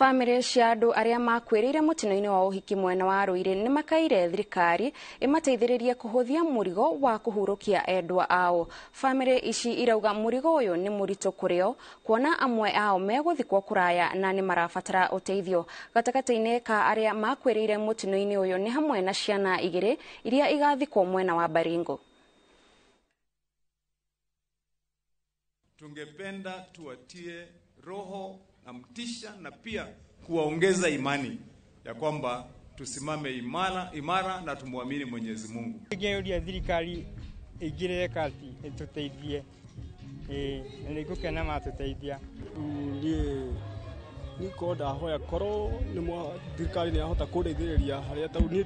bamĩrĩ cia andũ arĩa makuĩrĩire mũtino-inĩ wa ũhiki mwena wa rũirĩ nĩ makaire thirikari ĩmateithĩrĩrie kũhũthia mũrigo wa kũhurũkia endwa ao bamĩrĩ ici irauga mũrigo ũyũ nĩ mũritũ kũrĩ o kuona amwe ao megũthikwo kũraya na nĩ marabatara ũteithio gatagatĩ-inĩ ka arĩa makuĩrĩire mũtino-inĩ ũyũ nĩ hamwe na ciana igĩrĩ iria igathikwo mwena wa baringo tungependa tuatie roho kuhamtisha na pia kuwaongeza imani ya kwamba tusimame imara, imara na tumwamini Mwenyezi Mungu. Ya thirikari igirire kati ituteithie eh nĩngũkena matuteithia niĩ nĩkorwo ndahoya korwo nĩ thirikari harä a harĩa